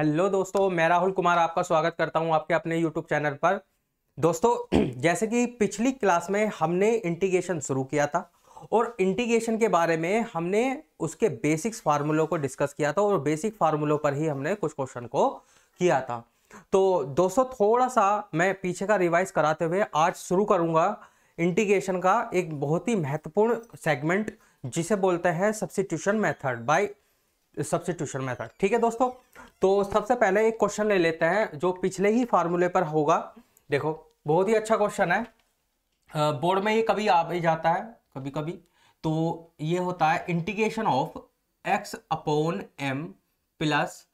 Hello दोस्तों मैं राहुल कुमार आपका स्वागत करता हूं आपके अपने यूट्यूब चैनल पर दोस्तों जैसे कि पिछली क्लास में हमने इंटीग्रेशन शुरू किया था और इंटीग्रेशन के बारे में हमने उसके बेसिक्स फार्मूलों को डिस्कस किया था और बेसिक फार्मूलों पर ही हमने कुछ क्वेश्चन को किया था तो दोस्तों थोड़ा सा मैं पीछे का रिवाइज कराते हुए आज शुरू करूँगा इंटीग्रेशन का एक बहुत ही महत्वपूर्ण सेगमेंट जिसे बोलते हैं substitution method by substitution method ठीक है दोस्तों तो सबसे पहले एक क्वेश्चन ले लेते हैं जो पिछले ही फार्मूले पर होगा देखो बहुत ही अच्छा क्वेश्चन है बोर्ड में ये कभी आ भी जाता है कभी कभी तो ये होता है integration of x upon m plus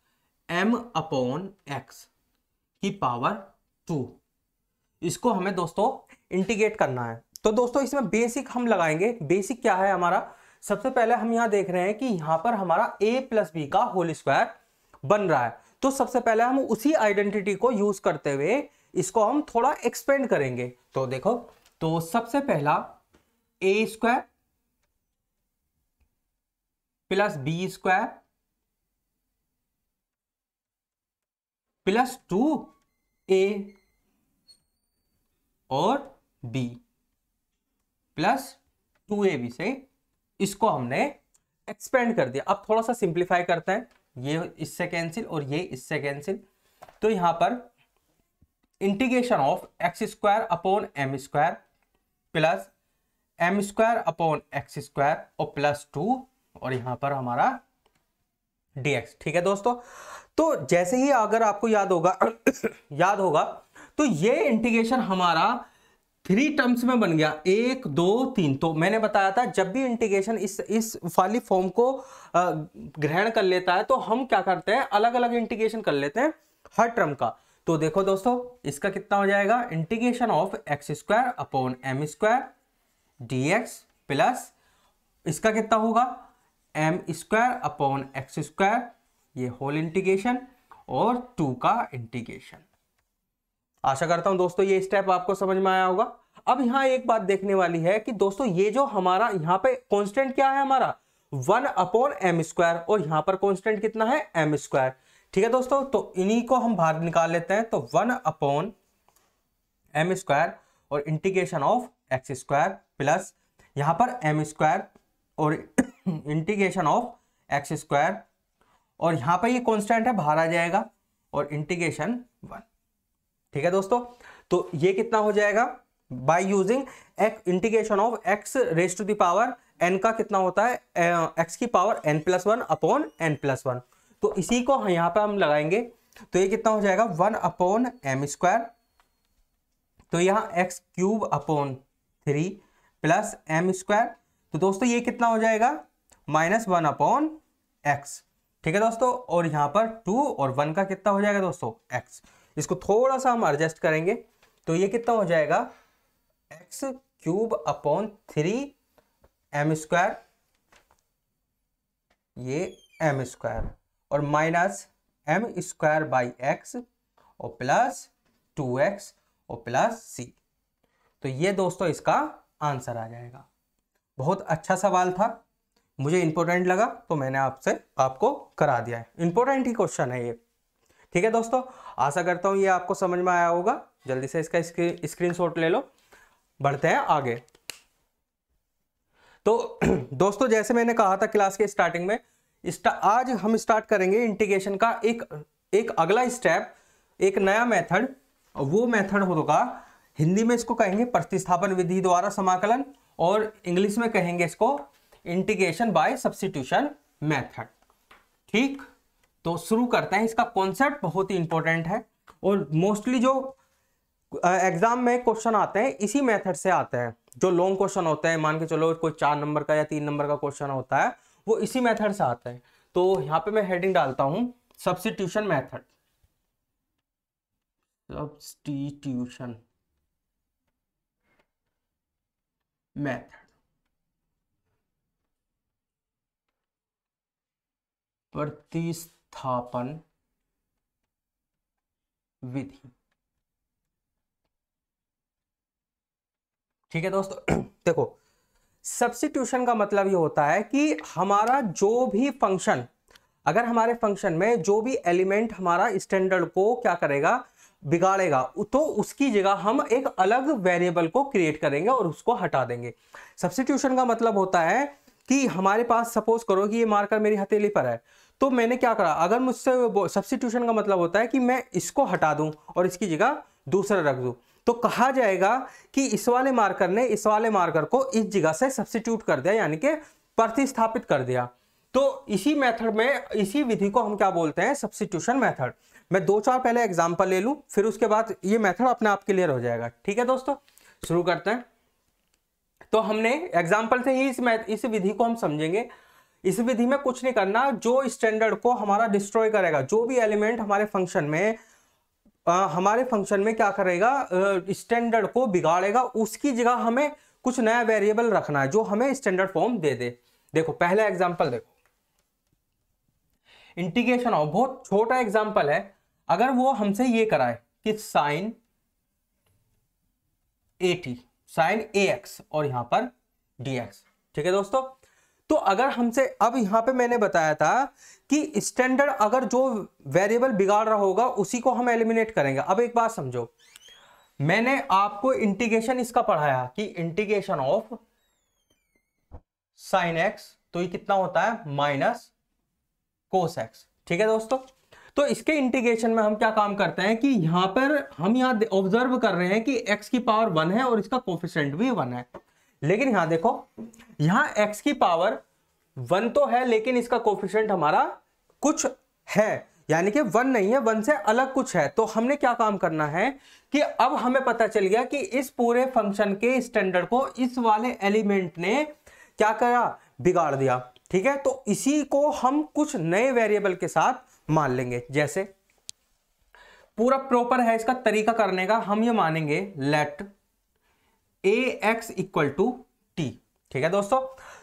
m upon x की पावर टू इसको हमें दोस्तों इंटीग्रेट करना है तो दोस्तों इसमें बेसिक हम लगाएंगे बेसिक क्या है हमारा सबसे पहले हम यहां देख रहे हैं कि यहां पर हमारा ए प्लस बी का होल स्क्वायर बन रहा है तो सबसे पहले हम उसी आइडेंटिटी को यूज करते हुए इसको हम थोड़ा एक्सपेंड करेंगे तो देखो तो सबसे पहला a square plus b square plus two a और b plus two a b से इसको हमने एक्सपेंड कर दिया अब थोड़ा सा सिंप्लीफाई करते हैं ये इससे कैंसिल और ये इससे कैंसिल तो यहां पर integration of x square upon m square plus m square upon x square और प्लस टू और यहां पर हमारा डीएक्स ठीक है दोस्तों तो जैसे ही अगर आपको याद होगा याद होगा तो ये इंटीग्रेशन हमारा थ्री टर्म्स में बन गया एक दो तीन तो मैंने बताया था जब भी इंटीग्रेशन इस इस वाली फॉर्म को ग्रहण कर लेता है तो हम क्या करते हैं अलग अलग इंटीग्रेशन कर लेते हैं हर टर्म का तो देखो दोस्तों इसका कितना हो जाएगा integration of x square upon m square d x plus इसका कितना होगा m square upon x square ये होल इंटीग्रेशन और टू का इंटीग्रेशन आशा करता हूं दोस्तों ये स्टेप आपको समझ में आया होगा अब यहाँ एक बात देखने वाली है कि दोस्तों ये जो हमारा यहाँ पे कॉन्स्टेंट क्या है हमारा वन अपॉन एम स्क्वायर और यहाँ पर कॉन्स्टेंट कितना है एम स्क्वायर ठीक है दोस्तों तो इन्हीं को हम बाहर निकाल लेते हैं तो वन अपॉन एम स्क्वायर और integration of x square plus यहाँ पर एम स्क्वायर और इंटीग्रेशन ऑफ एक्स स्क्वायर और यहां पर ये कॉन्स्टेंट है बाहर आ जाएगा और इंटीग्रेशन वन ठीक है दोस्तों तो ये कितना हो जाएगा by using integration of x raise to the power n का कितना होता है एक्स की power n plus one upon n plus one तो इसी को यहां पर हम लगाएंगे तो ये कितना हो जाएगा वन अपॉन एम स्क्वायर तो यहां x cube upon three plus m square तो दोस्तों ये कितना हो जाएगा माइनस वन अपॉन एक्स ठीक है दोस्तों और यहां पर टू और वन का कितना हो जाएगा दोस्तों एक्स इसको थोड़ा सा हम एडजस्ट करेंगे तो ये कितना हो जाएगा x cube upon three m square ये एम स्क्वायर और minus m square by x और प्लस टू एक्स और प्लस सी तो ये दोस्तों इसका आंसर आ जाएगा बहुत अच्छा सवाल था मुझे इंपॉर्टेंट लगा तो मैंने आपसे आपको करा दिया है इंपॉर्टेंट ही क्वेश्चन है ये ठीक है दोस्तों आशा करता हूँ ये आपको समझ में आया होगा जल्दी से इसका स्क्रीन शॉट ले लो बढ़ते हैं आगे तो दोस्तों जैसे मैंने कहा था क्लास के स्टार्टिंग में आज हम स्टार्ट करेंगे इंटीग्रेशन का एक एक अगला स्टेप एक नया मेथड वो मेथड होगा तो हिंदी में इसको कहेंगे प्रतिस्थापन विधि द्वारा समाकलन और इंग्लिश में कहेंगे इसको इंटीग्रेशन बाय सब्सिट्यूशन मेथड ठीक तो शुरू करते हैं इसका कॉन्सेप्ट बहुत ही इंपॉर्टेंट है और मोस्टली जो एग्जाम में क्वेश्चन आते हैं इसी मेथड से आते हैं जो लॉन्ग क्वेश्चन होते हैं मान के चलो कोई चार नंबर का या तीन नंबर का क्वेश्चन होता है वो इसी मेथड से आते हैं तो यहां पे मैं हेडिंग डालता हूं सब्सिट्यूशन मेथड सब्सटीट्यूशन मेथड प्रतिस्थ स्थापन विधि ठीक है दोस्तों देखो सब्सिट्यूशन का मतलब ये होता है कि हमारा जो भी फंक्शन अगर हमारे फंक्शन में जो भी एलिमेंट हमारा स्टैंडर्ड को क्या करेगा बिगाड़ेगा तो उसकी जगह हम एक अलग वेरिएबल को क्रिएट करेंगे और उसको हटा देंगे सब्सिट्यूशन का मतलब होता है कि हमारे पास सपोज करो कि ये मार्कर मेरी हथेली पर है तो मैंने क्या करा अगर मुझसे सब्सटीट्यूशन का मतलब होता है कि मैं इसको हटा दूं और इसकी जगह दूसरा रख दूं तो कहा जाएगा कि इस वाले मार्कर ने इस वाले मार्कर को इस जगह से सब्सिट्यूट कर दिया यानी कि प्रतिस्थापित कर दिया तो इसी मेथड में इसी विधि को हम क्या बोलते हैं सब्सिट्यूशन मेथड मैं दो चार पहले एग्जाम्पल ले लूँ फिर उसके बाद ये मेथड अपने आप क्लियर हो जाएगा ठीक है दोस्तों शुरू करते हैं तो हमने एग्जाम्पल से ही इस इस विधि को हम समझेंगे इस विधि में कुछ नहीं करना जो स्टैंडर्ड को हमारा डिस्ट्रॉय करेगा जो भी एलिमेंट हमारे फंक्शन में आ, हमारे फंक्शन में क्या करेगा स्टैंडर्ड को बिगाड़ेगा उसकी जगह हमें कुछ नया वेरिएबल रखना है जो हमें स्टैंडर्ड फॉर्म दे दे देखो पहला एग्जाम्पल देखो इंटीग्रेशन ऑफ बहुत छोटा एग्जाम्पल है अगर वो हमसे ये कराए कि sine a t sine a x और यहां पर डी एक्स ठीक है दोस्तों तो अगर हमसे अब यहाँ पे मैंने बताया था कि स्टैंडर्ड अगर जो वेरिएबल बिगाड़ रहा होगा उसी को हम एलिमिनेट करेंगे अब एक बात समझो मैंने आपको इंटीग्रेशन इसका पढ़ाया कि इंटीग्रेशन ऑफ साइन एक्स तो ये कितना होता है माइनस कोस एक्स ठीक है दोस्तों तो इसके इंटीग्रेशन में हम क्या काम करते हैं कि यहां पर हम यहां ऑब्जर्व कर रहे हैं कि एक्स की पावर वन है और इसका कोफिशेंट भी वन है लेकिन यहां देखो यहां x की पावर वन तो है लेकिन इसका कोफिशियंट हमारा कुछ है यानी कि वन नहीं है वन से अलग कुछ है तो हमने क्या काम करना है कि अब हमें पता चल गया कि इस पूरे फंक्शन के स्टैंडर्ड को इस वाले एलिमेंट ने क्या करा बिगाड़ दिया ठीक है तो इसी को हम कुछ नए वेरिएबल के साथ मान लेंगे जैसे पूरा प्रॉपर है इसका तरीका करने का हम ये मानेंगे let a x equal to t ठीक है दोस्तों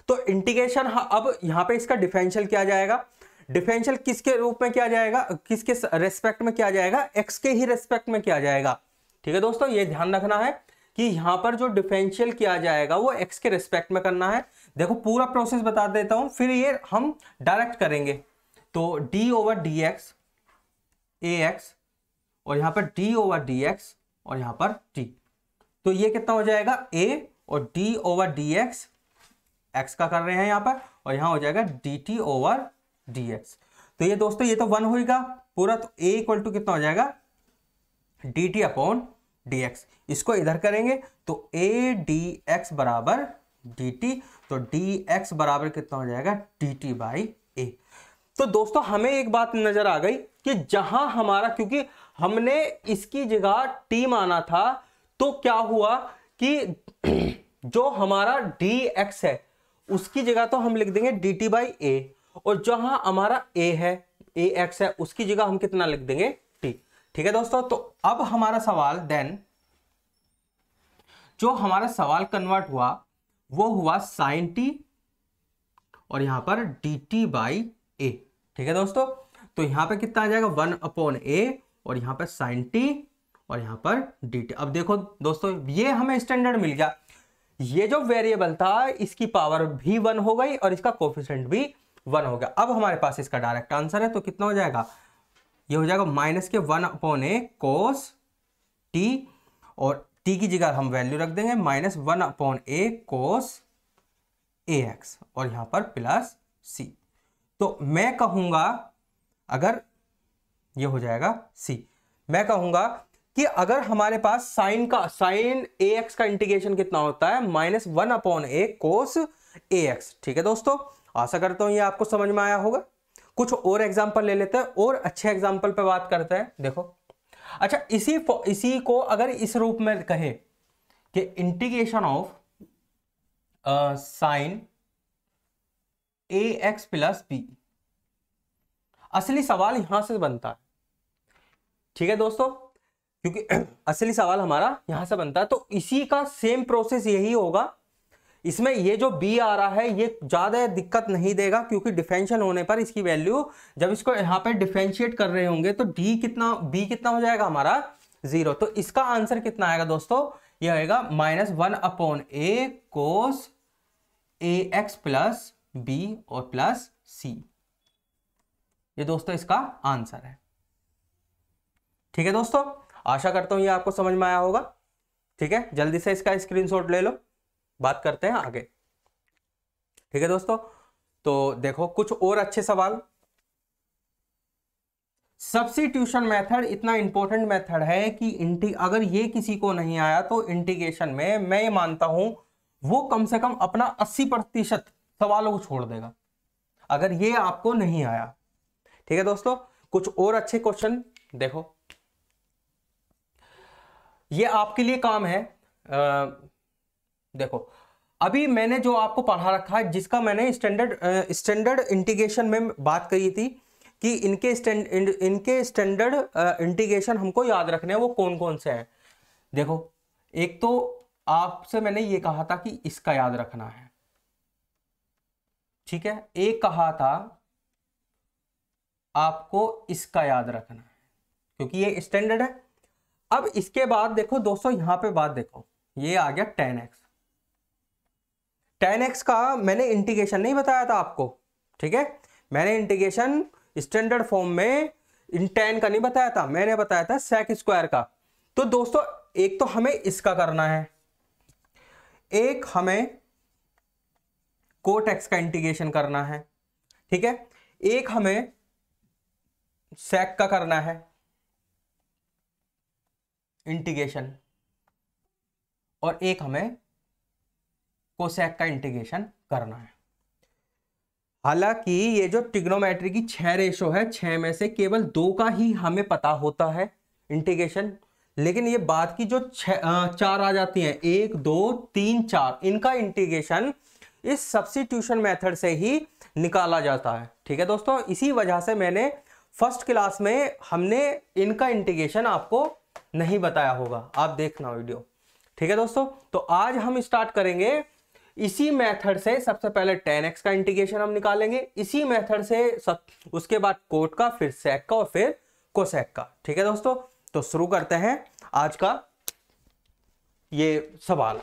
तो इंटीग्रेशन हाँ, अब यहां पे इसका डिफरेंशियल किया जाएगा डिफरेंशियल किसके रूप में किया जाएगा किसके रेस्पेक्ट में किया जाएगा एक्स के ही रेस्पेक्ट में किया जाएगा ठीक है दोस्तों ये ध्यान रखना है कि यहां पर जो डिफरेंशियल किया जाएगा वो एक्स के रेस्पेक्ट में करना है देखो पूरा प्रोसेस बता देता हूं फिर ये हम डायरेक्ट करेंगे तो d over d x a x और यहां पर डी ओवर डी एक्स और यहां पर टी तो ये कितना हो जाएगा ए और d over d x x का कर रहे हैं यहां पर और यहां हो जाएगा d t over d x तो ये दोस्तों ये तो वन होगा पूरा तो ए इक्वल टू कितना हो जाएगा d t upon d x इसको इधर करेंगे तो ए डी एक्स बराबर डी टी तो डी एक्स बराबर कितना हो जाएगा डी टी बाई ए तो दोस्तों हमें एक बात नजर आ गई कि जहां हमारा क्योंकि हमने इसकी जगह टी माना था तो क्या हुआ कि जो हमारा डी एक्स है उसकी जगह तो हम लिख देंगे डी टी बाई ए और जहां हमारा ए है ए एक्स है उसकी जगह हम कितना लिख देंगे टी ठीक है दोस्तों तो अब हमारा सवाल देन जो हमारा सवाल कन्वर्ट हुआ वो हुआ साइन टी और यहां पर डी टी बाई ए ठीक है दोस्तों तो यहां पे कितना आ जाएगा वन अपॉन ए और यहां पर साइन टी और यहाँ पर डिटेल अब देखो दोस्तों ये हमें स्टैंडर्ड मिल गया ये जो वेरिएबल था इसकी पावर भी वन हो गई और इसका कोफिशेंट भी वन हो गया अब हमारे पास इसका डायरेक्ट आंसर है तो कितना हो जाएगा ये हो जाएगा माइनस के one upon a cos t और टी की जगह हम वैल्यू रख देंगे minus one upon a cos a x और यहां पर प्लस सी तो मैं कहूंगा अगर ये हो जाएगा सी मैं कहूंगा कि अगर हमारे पास साइन का साइन ए एक्स का इंटीग्रेशन कितना होता है minus one upon a cos a x ठीक है दोस्तों आशा करता हूं ये आपको समझ में आया होगा कुछ और एग्जाम्पल ले लेते हैं और अच्छे एग्जाम्पल पे बात करते हैं देखो अच्छा इसी इसी को अगर इस रूप में कहे कि integration of sine a x plus b असली सवाल यहां से बनता है ठीक है दोस्तों क्योंकि असली सवाल हमारा यहां से बनता है तो इसी का सेम प्रोसेस यही होगा इसमें ये जो बी आ रहा है ये ज़्यादा दिक्कत नहीं देगा क्योंकि डिफेंशियल होने पर इसकी वैल्यू जब इसको यहां पर डिफेंशिएट कर रहे होंगे तो डी कितना बी कितना हो जाएगा हमारा जीरो तो इसका आंसर कितना आएगा दोस्तों ये आएगा minus one upon a cos a x plus b और प्लस सी ये दोस्तों इसका आंसर है ठीक है दोस्तों आशा करता हूँ ये आपको समझ में आया होगा ठीक है जल्दी से इसका स्क्रीनशॉट ले लो बात करते हैं आगे ठीक है दोस्तों तो देखो कुछ और अच्छे सवाल सब्सिट्यूशन मेथड इतना इंपॉर्टेंट मेथड है कि इंटी अगर ये किसी को नहीं आया तो इंटीग्रेशन में मैं ये मानता हूं वो कम से कम अपना 80 प्रतिशत सवालों को छोड़ देगा अगर ये आपको नहीं आया ठीक है दोस्तों कुछ और अच्छे क्वेश्चन देखो ये आपके लिए काम है आ, देखो अभी मैंने जो आपको पढ़ा रखा है जिसका मैंने स्टैंडर्ड स्टैंडर्ड इंटीग्रेशन में बात करी थी कि इनके स्टैंड इनके स्टैंडर्ड इंटीग्रेशन हमको याद रखने हैं वो कौन कौन से हैं देखो एक तो आपसे मैंने ये कहा था कि इसका याद रखना है ठीक है एक कहा था आपको इसका याद रखना है क्योंकि ये स्टैंडर्ड है अब इसके बाद देखो दोस्तों यहां पे बात देखो ये आ गया टेन एक्स टेन एक्स का मैंने इंटीग्रेशन नहीं बताया था आपको ठीक है मैंने इंटीग्रेशन स्टैंडर्ड फॉर्म में इन टेन का नहीं बताया था मैंने बताया था सेक स्क्वायर का तो दोस्तों एक तो हमें इसका करना है एक हमें कोट एक्स का इंटीग्रेशन करना है ठीक है एक हमें सेक का करना है इंटीग्रेशन और एक हमें कोसेक का इंटीग्रेशन करना है हालांकि ये जो टिग्नोमेट्री की छह रेशो है छह में से केवल दो का ही हमें पता होता है इंटीग्रेशन लेकिन ये बात की जो चार आ जाती हैं एक दो तीन चार इनका इंटीग्रेशन इस सब्सिट्यूशन मेथड से ही निकाला जाता है ठीक है दोस्तों इसी वजह से मैंने फर्स्ट क्लास में हमने इनका इंटीग्रेशन आपको नहीं बताया होगा आप देखना वीडियो ठीक है दोस्तों तो आज हम स्टार्ट करेंगे इसी मेथड से सबसे पहले टेन एक्स का इंटीग्रेशन हम निकालेंगे इसी मेथड से सब उसके बाद कोट का फिर सेक का और फिर कोसेक का ठीक है दोस्तों तो शुरू करते हैं आज का ये सवाल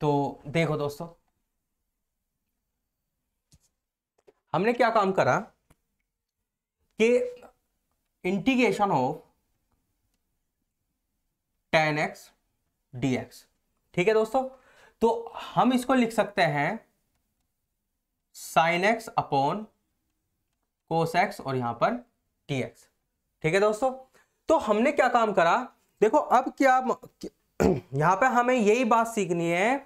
तो देखो दोस्तों हमने क्या काम करा कि integration of tan x d x ठीक है दोस्तों तो हम इसको लिख सकते हैं sine x upon cos x और यहां पर टी एक्स ठीक है दोस्तों तो हमने क्या काम करा देखो अब क्या यहां पे हमें यही बात सीखनी है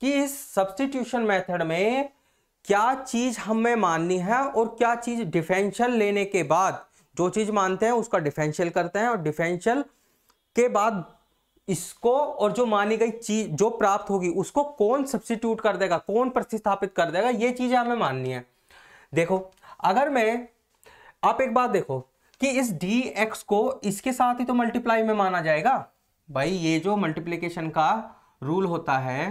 कि इस सब्सटीट्यूशन मेथड में क्या चीज हमें माननी है और क्या चीज डिफेंशियल लेने के बाद जो चीज मानते हैं उसका डिफेंशियल करते हैं और डिफेंशियल के बाद इसको और जो मानी गई चीज जो प्राप्त होगी उसको कौन सब्सिट्यूट कर देगा कौन प्रतिस्थापित कर देगा ये चीजें हमें माननी है देखो अगर मैं आप एक बात देखो कि इस डी एक्स को इसके साथ ही तो मल्टीप्लाई में माना जाएगा भाई ये जो मल्टीप्लीकेशन का रूल होता है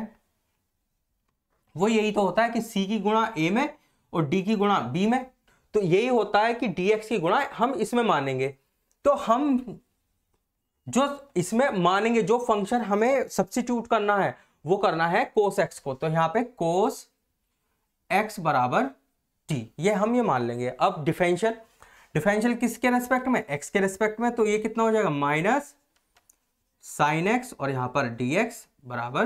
वो यही तो होता है कि सी की गुणा ए में और डी की गुणा बी में तो यही होता है कि डी एक्स की गुणा हम इसमें मानेंगे तो हम जो इसमें मानेंगे जो फंक्शन हमें सब्सिट्यूट करना है वो करना है कोस एक्स को तो यहाँ पे कोस एक्स बराबर टी ये हम ये मान लेंगे अब डिफेंशियल डिफेंशियल किसके रेस्पेक्ट में एक्स के रेस्पेक्ट में तो ये कितना हो जाएगा माइनस साइन एक्स और यहाँ पर डी एक्स बराबर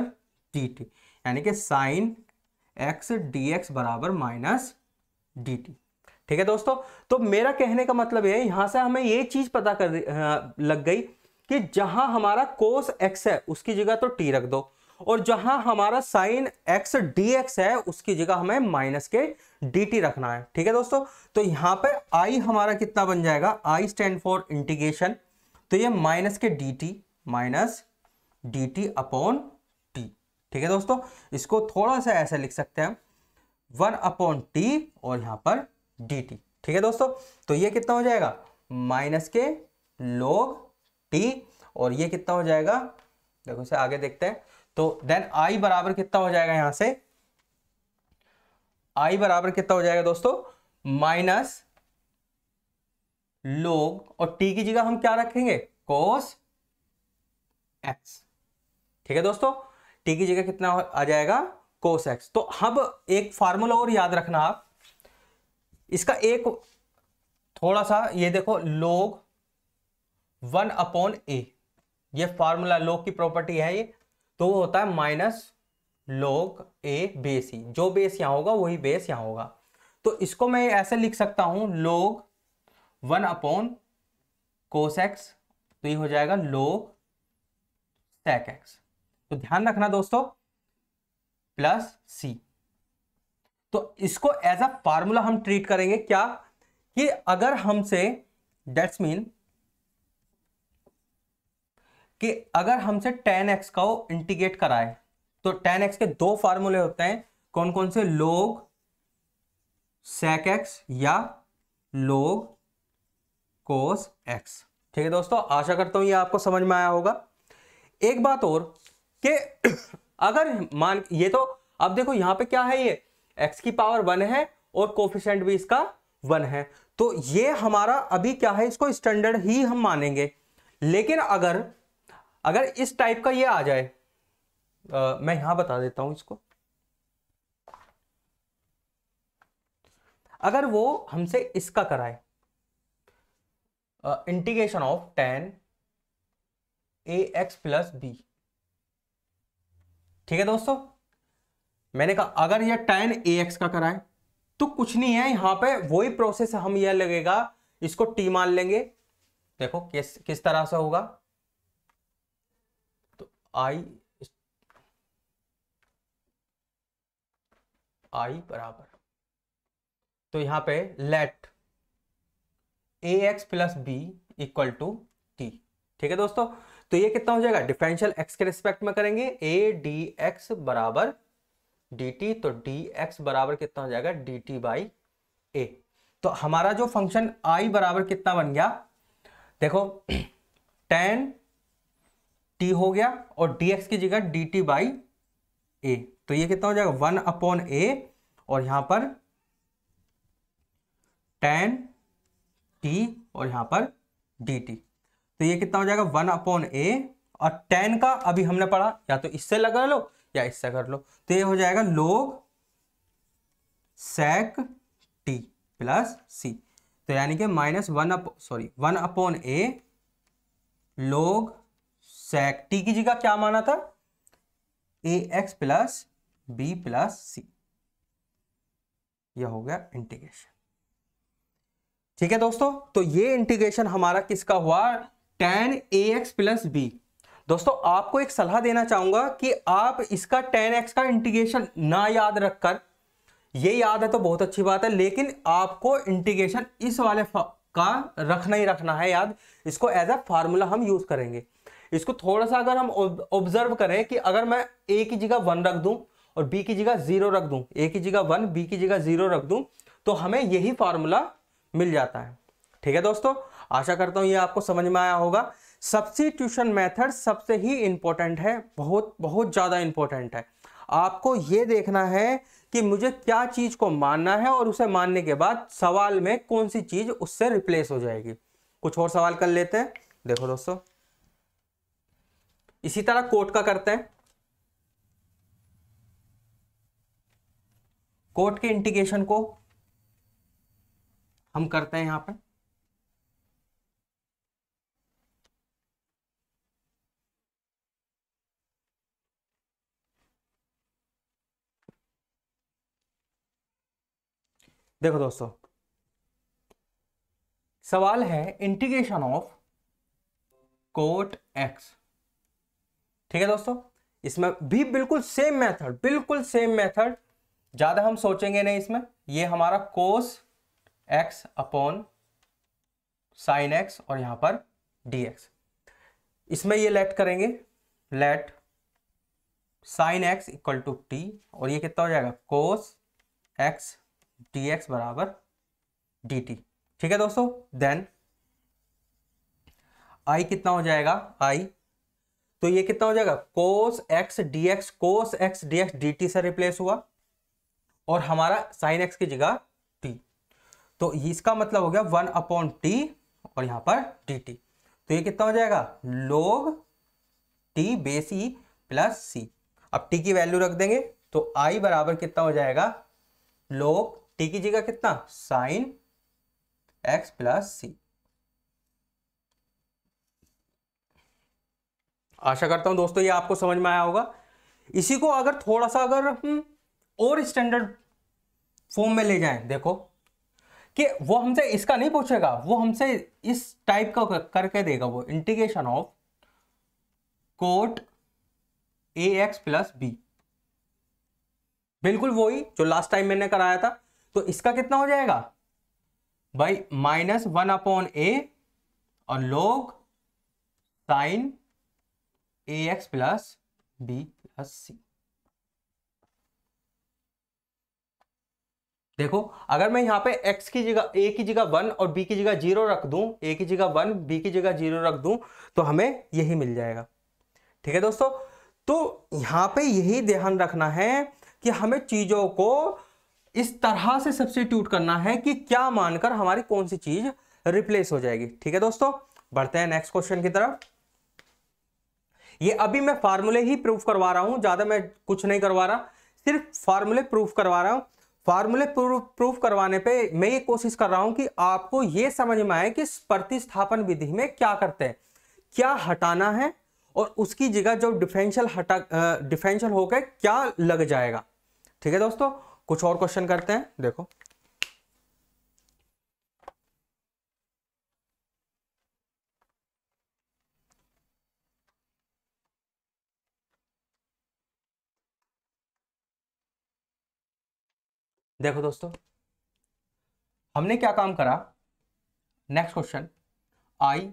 डी टी यानी कि साइन एक्स डी एक्स बराबर माइनस डी टी ठीक है दोस्तों तो मेरा कहने का मतलब है यहाँ से हमें ये चीज़ पता कर लग गई कि जहां हमारा कोस एक्स है उसकी जगह तो टी रख दो और जहां हमारा साइन एक्स डी एक्स है उसकी जगह हमें माइनस के डी टी रखना है ठीक है दोस्तों तो यहां पर आई हमारा कितना बन जाएगा आई स्टैंड फॉर इंटीग्रेशन तो ये माइनस के d t minus d t upon t ठीक है दोस्तों इसको थोड़ा सा ऐसे लिख सकते हैं वन अपॉन टी और यहां पर डी टी ठीक है दोस्तों तो ये कितना हो जाएगा माइनस के लोग टी और ये कितना हो जाएगा देखो इसे आगे देखते हैं तो देन आई बराबर कितना हो जाएगा यहां से आई बराबर कितना हो जाएगा दोस्तों माइनस लोग और टी की जगह हम क्या रखेंगे कोस एक्स ठीक है दोस्तों टी की जगह कितना आ जाएगा कोस एक्स तो हम एक फार्मूला और याद रखना आप इसका एक थोड़ा सा ये देखो लोग वन अपॉन ए ये फार्मूला लॉग की प्रॉपर्टी है ये तो वो होता है माइनस लॉग ए बेस ही जो बेस यहां होगा वही बेस यहां होगा तो इसको मैं ऐसे लिख सकता हूं log one upon cos x तो ये हो जाएगा लॉग सेक एक्स तो ध्यान रखना दोस्तों प्लस सी तो इसको एज अ फार्मूला हम ट्रीट करेंगे क्या कि अगर हमसे डेट्स मीन कि अगर हमसे टेन एक्स का वो इंटीग्रेट कराए तो टेन एक्स के दो फार्मूले होते हैं कौन कौन से लोग सेक एक्स या लोग कोस एक्स ठीक है दोस्तों आशा करता हूं ये आपको समझ में आया होगा एक बात और कि अगर मान ये तो अब देखो यहां पे क्या है ये एक्स की पावर वन है और कोफिशेंट भी इसका वन है तो ये हमारा अभी क्या है इसको स्टैंडर्ड ही हम मानेंगे लेकिन अगर अगर इस टाइप का ये आ जाए आ, मैं यहां बता देता हूं इसको अगर वो हमसे इसका कराए integration of tan a x plus b ठीक है दोस्तों मैंने कहा अगर यह टेन ए एक्स का कराए तो कुछ नहीं है यहां पे वही प्रोसेस हम यह लगेगा इसको टी मान लेंगे देखो किस किस तरह से होगा आई आई बराबर तो यहां पे let a x plus b equal to t ठीक है दोस्तों तो ये कितना हो जाएगा डिफरेंशियल एक्स के रिस्पेक्ट में करेंगे ए डी एक्स बराबर डी टी तो डी एक्स बराबर कितना हो जाएगा डी टी बाई ए तो हमारा जो फंक्शन आई बराबर कितना बन गया देखो टेन टी हो गया और एक्स की जगह डी टी बाई ए तो ये कितना हो जाएगा वन अपॉन ए और यहां पर टेन टी और यहां पर डी टी तो ये कितना हो जाएगा वन अपॉन ए और टेन का अभी हमने पढ़ा या तो इससे लगा लो या इससे कर लो तो ये हो जाएगा लोग सेक टी प्लस सी तो यानी कि minus one up sorry one upon a log sec t की जगह क्या माना था a x plus b plus c यह हो गया इंटीग्रेशन ठीक है दोस्तों तो ये इंटीग्रेशन हमारा किसका हुआ tan a x plus b दोस्तों आपको एक सलाह देना चाहूंगा कि आप इसका टेन एक्स का इंटीग्रेशन ना याद रखकर ये याद है तो बहुत अच्छी बात है लेकिन आपको इंटीग्रेशन इस वाले का रखना ही रखना है याद इसको एज अ फार्मूला हम यूज करेंगे इसको थोड़ा सा अगर हम ऑब्जर्व करें कि अगर मैं ए की जगह वन रख दूं और बी की जगह जीरो रख दूं ए की जगह वन बी की जगह जीरो रख दूं तो हमें यही फार्मूला मिल जाता है ठीक है दोस्तों आशा करता हूँ ये आपको समझ में आया होगा सब्सिट्यूशन मेथड सबसे ही इम्पोर्टेंट है बहुत बहुत ज़्यादा इम्पोर्टेंट है आपको ये देखना है कि मुझे क्या चीज़ को मानना है और उसे मानने के बाद सवाल में कौन सी चीज़ उससे रिप्लेस हो जाएगी कुछ और सवाल कर लेते हैं देखो दोस्तों इसी तरह कोट का करते हैं कोट के इंटीग्रेशन को हम करते हैं यहां पर देखो दोस्तों सवाल है इंटीग्रेशन ऑफ कोट एक्स ठीक है दोस्तों इसमें भी बिल्कुल सेम मेथड बिल्कुल सेम मेथड ज़्यादा हम सोचेंगे नहीं इसमें ये हमारा cos x upon sine x और यहां पर डी एक्स इसमें ये लेट करेंगे let sine x equal to t और ये कितना हो जाएगा कोस एक्स डी एक्स बराबर डी टी ठीक है दोस्तों देन आई कितना हो जाएगा आई तो ये कितना हो जाएगा cos x d x cos x d x d t से रिप्लेस हुआ और हमारा साइन एक्स की जगह टी तो इसका मतलब हो गया वन अपॉन टी और यहां पर डी टी तो ये कितना हो जाएगा log t base e plus c अब टी की वैल्यू रख देंगे तो आई बराबर कितना हो जाएगा लोग टी की जगह कितना साइन एक्स प्लस सी आशा करता हूँ दोस्तों ये आपको समझ में आया होगा इसी को अगर थोड़ा सा अगर हम हम्म, और स्टैंडर्ड फॉर्म में ले जाएं देखो कि वो हमसे इसका नहीं पूछेगा वो हमसे इस टाइप का करके देगा वो integration of cot a x plus b बिल्कुल वही जो लास्ट टाइम मैंने कराया था तो इसका कितना हो जाएगा भाई माइनस वन अपॉन ए और log sine a x plus b plus c देखो अगर मैं यहां पे x की जगह a की जगह वन और b की जगह जीरो रख दूं a की जगह वन b की जगह जीरो रख दूं तो हमें यही मिल जाएगा ठीक है दोस्तों तो यहां पे यही ध्यान रखना है कि हमें चीज़ों को इस तरह से सब्सटीट्यूट करना है कि क्या मानकर हमारी कौन सी चीज़ रिप्लेस हो जाएगी ठीक है दोस्तों बढ़ते हैं नेक्स्ट क्वेश्चन की तरफ ये अभी मैं फार्मूले ही प्रूफ करवा रहा हूँ ज़्यादा मैं कुछ नहीं करवा रहा सिर्फ फार्मूले प्रूफ करवा रहा हूँ फार्मूले प्रूफ करवाने पे मैं ये कोशिश कर रहा हूं कि आपको ये समझ में आए कि प्रतिस्थापन विधि में क्या करते हैं क्या हटाना है और उसकी जगह जो डिफेंशियल हटा डिफेंशियल होकर क्या लग जाएगा ठीक है दोस्तों कुछ और क्वेश्चन करते हैं देखो देखो दोस्तों हमने क्या काम करा नेक्स्ट क्वेश्चन आई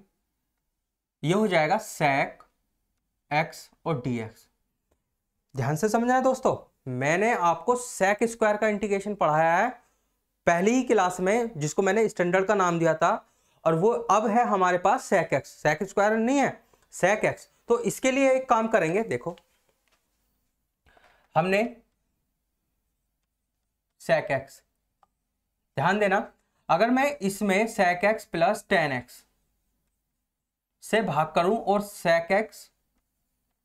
ये हो जाएगा सेक एक्स और एक्स ध्यान से समझना है दोस्तों मैंने आपको सेक स्क्वायर का इंटीग्रेशन पढ़ाया है पहली ही क्लास में जिसको मैंने स्टैंडर्ड का नाम दिया था और वो अब है हमारे पास सेक एक्स सेक स्क्वायर नहीं है सेक एक्स तो इसके लिए एक काम करेंगे देखो हमने sec x ध्यान देना अगर मैं इसमें sec x plus tan x से भाग करूं और sec x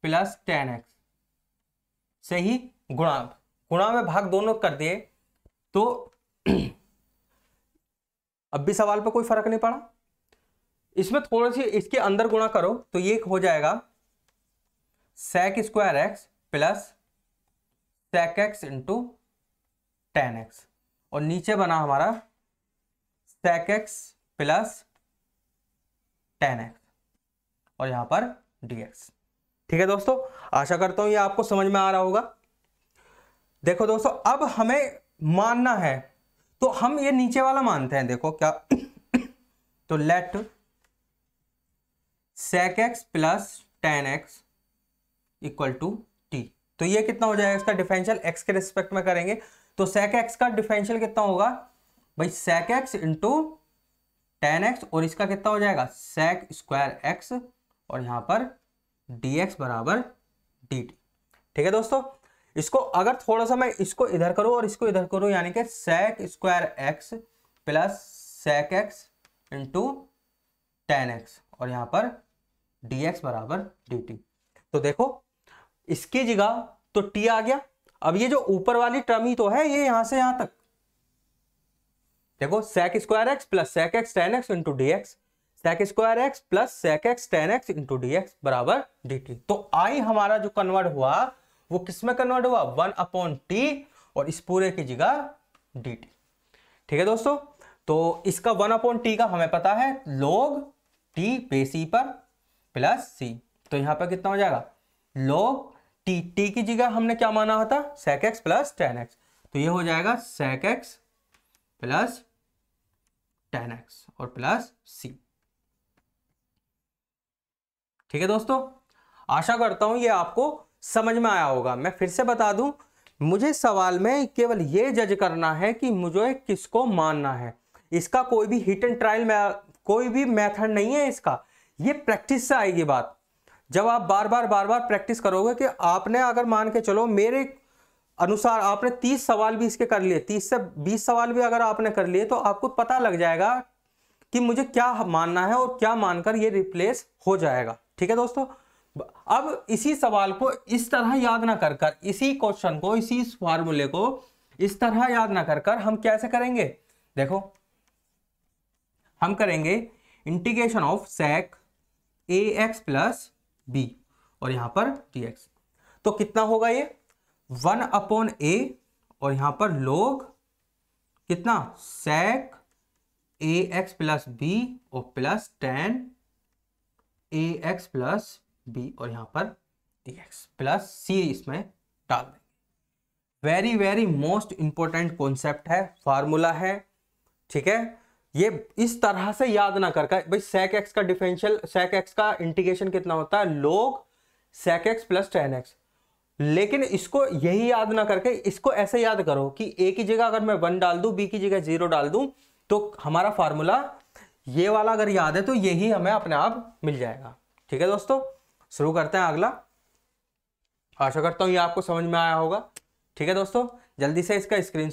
plus tan x से ही गुणा गुणा में भाग दोनों कर दिए तो अब भी सवाल पे कोई फर्क नहीं पड़ा इसमें थोड़ा सी इसके अंदर गुणा करो तो ये हो जाएगा sec square x plus sec x into tan x और नीचे बना हमारा sec x plus tan x और यहां पर डी एक्स ठीक है दोस्तों आशा करता हूं ये आपको समझ में आ रहा होगा देखो दोस्तों अब हमें मानना है तो हम ये नीचे वाला मानते हैं देखो क्या तो let sec x plus tan x equal to t तो ये कितना हो जाएगा इसका डिफरेंशियल एक्स के रिस्पेक्ट में करेंगे तो sec x का डिफरेंशियल कितना होगा भाई sec x into tan x और इसका कितना हो जाएगा sec स्क्वायर एक्स और यहां पर dx बराबर dt ठीक है दोस्तों इसको अगर थोड़ा सा मैं इसको इधर करूं और इसको इधर करूं यानी कि sec square x plus sec x into tan x और यहां पर dx बराबर dt तो देखो इसकी जगह तो t आ गया अब ये जो ऊपर वाली टर्म ही तो है ये यहां से यहां तक देखो sec square x plus sec x tan x into d x sec square x plus sec x tan x into d x बराबर डी टी तो आई हमारा जो कन्वर्ट हुआ वो किस में कन्वर्ट हुआ वन अपॉन टी और इस पूरे की जगह डी टी ठीक है दोस्तों तो इसका वन अपॉन टी का हमें पता है लोग टी बेसी पर प्लस सी तो यहां पर कितना हो जाएगा लोग टी टी की जगह हमने क्या माना होता sec x plus tan x तो ये हो जाएगा sec x plus tan x और प्लस सी ठीक है दोस्तों आशा करता हूं ये आपको समझ में आया होगा मैं फिर से बता दूं मुझे सवाल में केवल ये जज करना है कि मुझे किसको मानना है इसका कोई भी हिट एंड ट्रायल कोई भी मेथड नहीं है इसका ये प्रैक्टिस से आएगी बात जब आप बार बार बार बार प्रैक्टिस करोगे कि आपने अगर मान के चलो मेरे अनुसार आपने तीस सवाल भी इसके कर लिए तीस से बीस सवाल भी अगर आपने कर लिए तो आपको पता लग जाएगा कि मुझे क्या मानना है और क्या मानकर ये रिप्लेस हो जाएगा ठीक है दोस्तों अब इसी सवाल को इस तरह याद ना कर कर इसी क्वेश्चन को इसी फार्मूले को इस तरह याद ना कर कर हम कैसे करेंगे देखो हम करेंगे integration of sec a x plus b और यहां पर डी एक्स तो कितना होगा ये वन अपॉन ए और यहां पर लोग कितना sec a x plus b और plus tan a x plus b और यहां पर डी एक्स प्लस सी इसमें डाल देंगे very very most important concept है फार्मूला है ठीक है ये इस तरह से याद ना कर भाई सेक एक्स का डिफरेंशियल सेक एक्स का इंटीग्रेशन कितना होता है log sec x plus tan x लेकिन इसको यही याद ना करके इसको ऐसे याद करो कि ए की जगह अगर मैं वन डाल दूं बी की जगह जीरो डाल दूं तो हमारा फार्मूला ये वाला अगर याद है तो यही हमें अपने आप मिल जाएगा ठीक है दोस्तों शुरू करते हैं अगला आशा करता हूँ ये आपको समझ में आया होगा ठीक है दोस्तों जल्दी से इसका स्क्रीन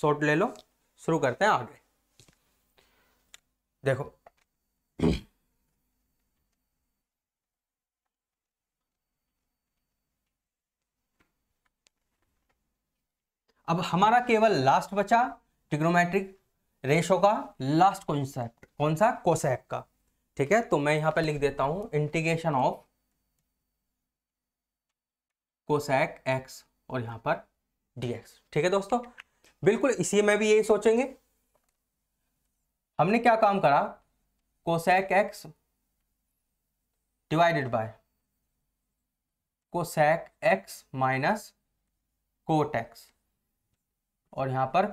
शॉट ले लो शुरू करते हैं आगे देखो अब हमारा केवल लास्ट बचा ट्रिग्नोमेट्रिक रेशो का लास्ट कॉन्सेप्ट कौन सा कोसेक का ठीक है तो मैं यहां पे लिख देता हूं इंटीग्रेशन ऑफ कोसेक एक्स और यहां पर डीएक्स ठीक है दोस्तों बिल्कुल इसी में भी यही सोचेंगे हमने क्या काम करा cosec x divided by cosec x minus cot x और यहां पर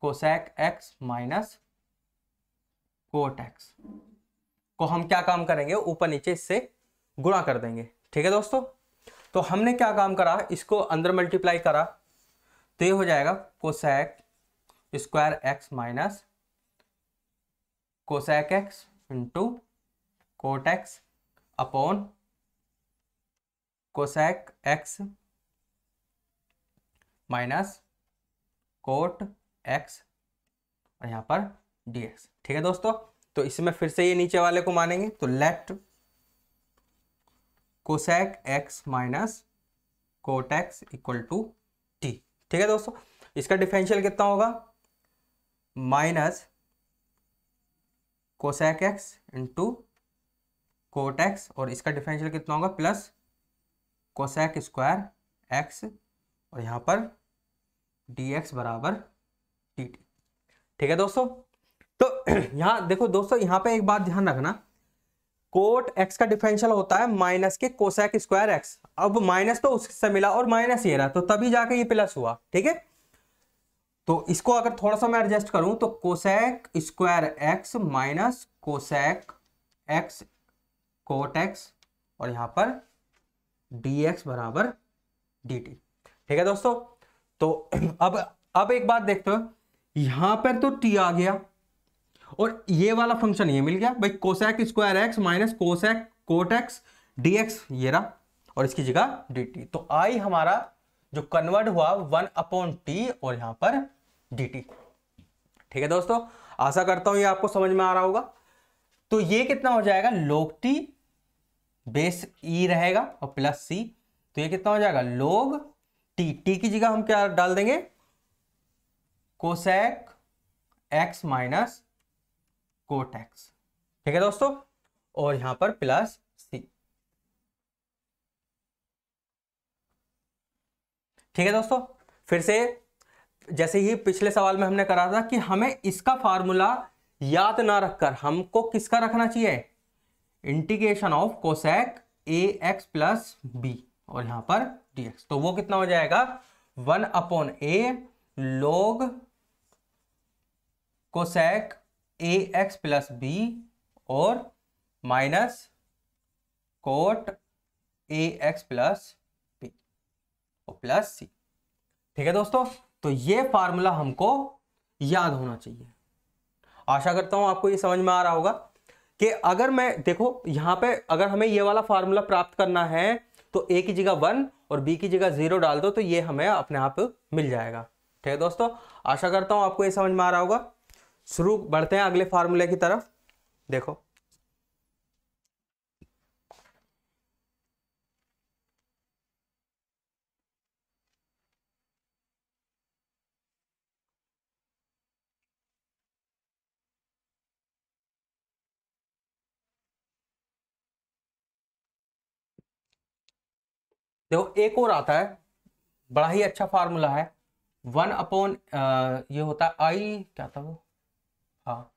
cosec x minus cot x को हम क्या काम करेंगे ऊपर नीचे इससे गुणा कर देंगे ठीक है दोस्तों तो हमने क्या काम करा इसको अंदर मल्टीप्लाई करा तो ये हो जाएगा cosec square x minus cosec x into cot x upon cosec x minus cot x और यहाँ पर डी एक्स ठीक है दोस्तों तो इसमें फिर से ये नीचे वाले को मानेंगे तो let cosec x minus cot x equal to t ठीक है दोस्तों इसका डिफरेंशियल कितना होगा minus cosec x into cot x और इसका डिफरेंशियल कितना होगा प्लस कोसैक स्क्वायर एक्स और यहाँ पर डी एक्स बराबर डी टी ठीक है दोस्तों तो यहाँ देखो दोस्तों यहाँ पे एक बात ध्यान रखना कोट एक्स का डिफरेंशियल होता है माइनस के कोसैक स्क्वायर एक्स अब माइनस तो उससे मिला और माइनस ये रहा तो तभी जाके ये प्लस हुआ ठीक है तो इसको अगर थोड़ा सा मैं एडजस्ट करूं तो cosec square x minus cosec x cot x और यहां पर डी एक्स बराबर डी टी ठीक है दोस्तों तो अब अब एक बात देखते हो यहां पर तो टी आ गया और ये वाला फंक्शन ये मिल गया भाई cosec square x minus cosec cot x d x ये रहा और इसकी जगह डी टी तो आई हमारा जो कन्वर्ट हुआ वन अपॉन टी और यहां पर डी ठीक है दोस्तों आशा करता हूं ये आपको समझ में आ रहा होगा तो ये कितना हो जाएगा लोग टी बेस ई रहेगा और प्लस सी तो ये कितना हो जाएगा लोग टी टी की जगह हम क्या डाल देंगे कोसेक एक्स माइनस एक्स ठीक है दोस्तों और यहां पर प्लस सी ठीक है दोस्तों फिर से जैसे ही पिछले सवाल में हमने करा था कि हमें इसका फार्मूला याद ना रखकर हमको किसका रखना चाहिए integration of cosec a x plus b और यहां पर एक्स तो वो कितना हो जाएगा one upon a log cosec a x plus b और minus cot a x plus b और प्लस सी ठीक है दोस्तों तो ये फार्मूला हमको याद होना चाहिए आशा करता हूं आपको ये समझ में आ रहा होगा कि अगर मैं देखो यहां पे अगर हमें ये वाला फार्मूला प्राप्त करना है तो ए की जगह वन और बी की जगह जीरो डाल दो तो ये हमें अपने आप मिल जाएगा ठीक है दोस्तों आशा करता हूं आपको ये समझ में आ रहा होगा शुरू बढ़ते हैं अगले फार्मूले की तरफ देखो देखो एक और आता है बड़ा ही अच्छा फार्मूला है वन अपॉन ये होता है आई क्या था वो हाँ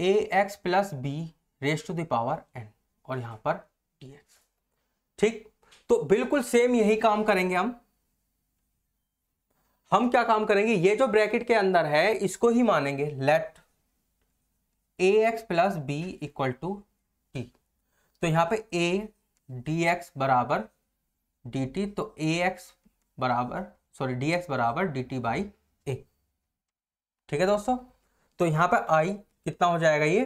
a x plus b raise to the power n और यहां पर डी एक्स ठीक तो बिल्कुल सेम यही काम करेंगे हम हम क्या काम करेंगे ये जो ब्रैकेट के अंदर है इसको ही मानेंगे let a x plus b equal to t तो यहां पे ए डी एक्स बराबर डी टी तो ए एक्स बराबर सॉरी डी एक्स बराबर डी टी बाई ए ठीक है दोस्तों तो यहां पर आई कितना हो जाएगा ये